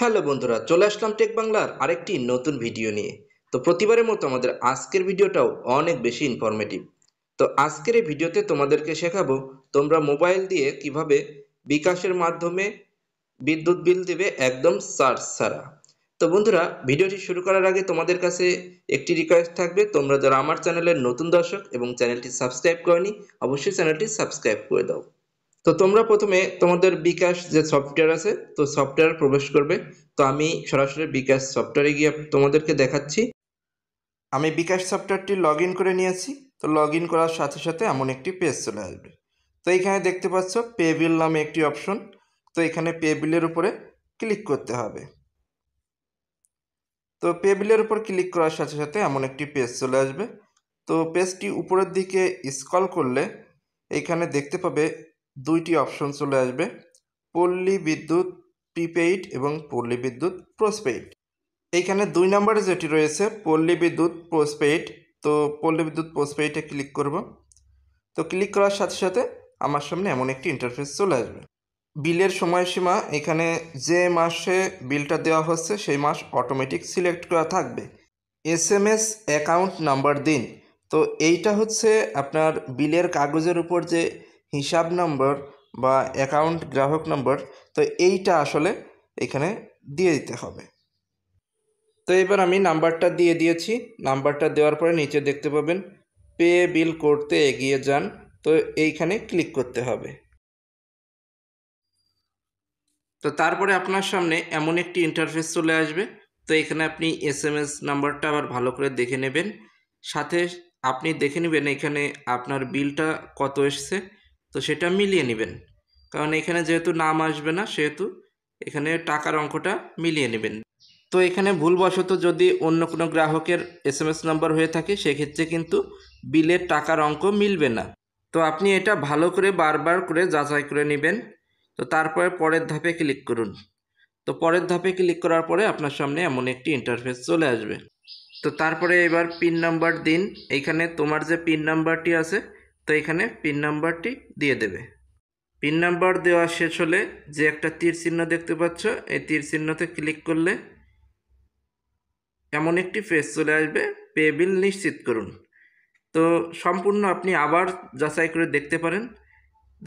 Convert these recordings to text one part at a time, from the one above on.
hello বন্ধুরা চলে আসলাম take বাংলার আরেকটি নতুন ভিডিও নিয়ে তো প্রতিবারের মতো আমাদের আজকের ভিডিওটাও অনেক বেশি ইনফরমেটিভ তো আজকের এই ভিডিওতে তোমাদেরকে শেখাবো তোমরা মোবাইল দিয়ে কিভাবে বিকাশের মাধ্যমে বিদ্যুৎ বিল দেবে একদম চার্জ ছাড়া তো বন্ধুরা ভিডিওটি শুরু করার আগে তোমাদের কাছে একটি রিকোয়েস্ট থাকবে তোমরা যারা আমার চ্যানেলের নতুন দর্শক এবং চ্যানেলটি সাবস্ক্রাইব করনি অবশ্যই চ্যানেলটি সাবস্ক্রাইব করে দাও তো তোমরা প্রথমে তোমাদের বিকাশ যে সফটওয়্যার আছে তো সফটওয়্যার প্রবেশ করবে তো আমি সরাসরি বিকাশ সফটওয়্যারে গিয়ে তোমাদেরকে দেখাচ্ছি আমি বিকাশ সফটওয়্যারটি লগ করে নিয়েছি তো লগ করার সাথে সাথে এমন একটি পেজ চলে আসবে তো এইখানে দেখতে পাচ্ছ পে বিল নামে একটি অপশন তো এখানে পে বিলের উপরে ক্লিক করতে হবে তো পে বিলের উপর ক্লিক করার সাথে সাথে এমন একটি পেজ চলে আসবে তো পেজটি উপরের দিকে স্কল করলে এখানে দেখতে পাবে দুইটি অপশন চলে আসবে পল্লী বিদ্যুৎ প্রিপেইড এবং পল্লী বিদ্যুৎ পোস্টপেইড এইখানে দুই নম্বরে যেটি রয়েছে পল্লী বিদ্যুৎ পোস্টপেইড তো পল্লী বিদ্যুৎ পোস্টপেইডে ক্লিক করব তো ক্লিক করার সাথে সাথে আমার সামনে এমন একটি ইন্টারফেস চলে আসবে বিলের সময়সীমা এখানে যে মাসে বিলটা দেওয়া হচ্ছে সেই মাস অটোমেটিক সিলেক্ট করা থাকবে S M S account number দিন তো এইটা হচ্ছে আপনার বিলের কাগজের উপর যে হিসাব নম্বর বা অ্যাকাউন্ট গ্রাহক নম্বর তো এইটা আসলে এখানে দিয়ে দিতে হবে তো এবার আমি নাম্বারটা দিয়ে দিয়েছি নাম্বারটা দেওয়ার পরে নিচে দেখতে পাবেন পে বিল করতে এগিয়ে যান তো এইখানে ক্লিক করতে হবে তো তারপরে আপনার সামনে এমন একটি ইন্টারফেস চলে আসবে তো এখানে আপনি এস এম এস নাম্বারটা আবার ভালো করে দেখে নেবেন সাথে আপনি দেখে নেবেন এখানে আপনার বিলটা কত এসছে তো সেটা মিলিয়ে নেবেন কারণ এখানে যেহেতু নাম আসবে না সেহেতু এখানে টাকার অঙ্কটা মিলিয়ে নেবেন তো এখানে ভুলবশত যদি অন্য কোনো গ্রাহকের এস এম এস নাম্বার হয়ে থাকে সেক্ষেত্রে কিন্তু বিলের টাকার অঙ্ক মিলবে না তো আপনি এটা ভালো করে বারবার করে যাচাই করে নেবেন তো তারপরে পরের ধাপে ক্লিক করুন তো পরের ধাপে ক্লিক করার পরে আপনার সামনে এমন একটি ইন্টারফেস চলে আসবে তো তারপরে এবার পিন নাম্বার দিন এখানে তোমার যে পিন নাম্বারটি আছে তো এখানে পিন নাম্বারটি দিয়ে দেবে পিন নাম্বার দেওয়া শেষ হলে যে একটা তীর চিহ্ন দেখতে পাচ্ছ এই তীর চিহ্নতে ক্লিক করলে এমন একটি পেজ চলে আসবে পে বিল নিশ্চিত করুন তো সম্পূর্ণ আপনি আবার যাচাই করে দেখতে পারেন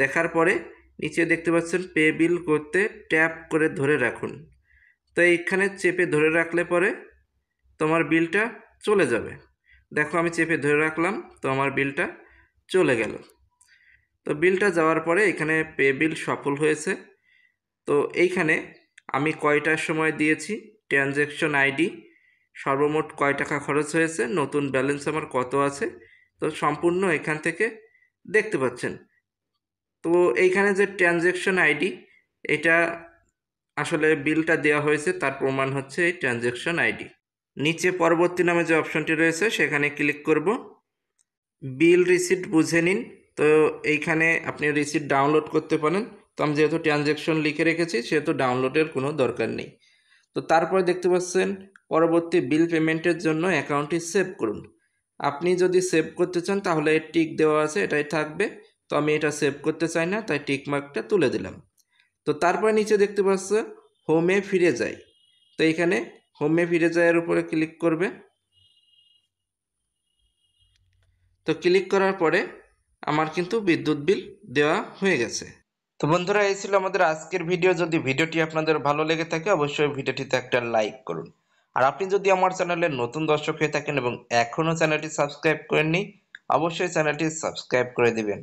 দেখার পরে নিচে দেখতে পাচ্ছেন পে বিল করতে ট্যাপ করে ধরে রাখুন তো এইখানে চেপে ধরে রাখলে পরে তোমার বিলটা চলে যাবে দেখো আমি চেপে ধরে রাখলাম তো আমার বিলটা চলে গেল তো বিলটা যাওয়ার পরে এখানে পে বিল সফল হয়েছে তো এইখানে আমি কয়টার সময় দিয়েছি ট্রানজ্যাকশন আইডি সর্বমোট কয় টাকা খরচ হয়েছে নতুন ব্যালেন্স আমার কত আছে তো সম্পূর্ণ এখান থেকে দেখতে পাচ্ছেন তো এইখানে যে ট্রানজ্যাকশন আইডি এটা আসলে বিলটা দেওয়া হয়েছে তার প্রমাণ হচ্ছে এই ট্রানজ্যাকশন আইডি নিচে পরবর্তী নামে যে অপশনটি রয়েছে সেখানে ক্লিক করব বিল রিসিট বুঝে নিন তো এইখানে আপনি রিসিট ডাউনলোড করতে পারেন তো আমি যেহেতু ট্রানজ্যাকশন লিখে রেখেছি সেহেতু ডাউনলোডের কোনো দরকার নেই তো তারপরে দেখতে পাচ্ছেন পরবর্তী বিল পেমেন্টের জন্য অ্যাকাউন্টটি সেভ করুন আপনি যদি সেভ করতে চান তাহলে টিক দেওয়া আছে এটাই থাকবে তো আমি এটা সেভ করতে চাই না তাই টিক মার্কটা তুলে দিলাম তো তারপরে নিচে দেখতে পাচ্ছ হোমে ফিরে যাই তো এখানে হোমে ফিরে যাওয়ার উপরে ক্লিক করবে তো ক্লিক করার পরে আমার কিন্তু বিদ্যুৎ বিল দেওয়া হয়ে গেছে তো বন্ধুরা এই ছিল আমাদের আজকের ভিডিও যদি ভিডিওটি আপনাদের ভালো লেগে থাকে অবশ্যই ভিডিওটিতে একটা লাইক করুন আর আপনি যদি আমার চ্যানেলে নতুন দর্শক হয়ে থাকেন এবং এখনও চ্যানেলটি সাবস্ক্রাইব করেননি অবশ্যই চ্যানেলটি সাবস্ক্রাইব করে দিবেন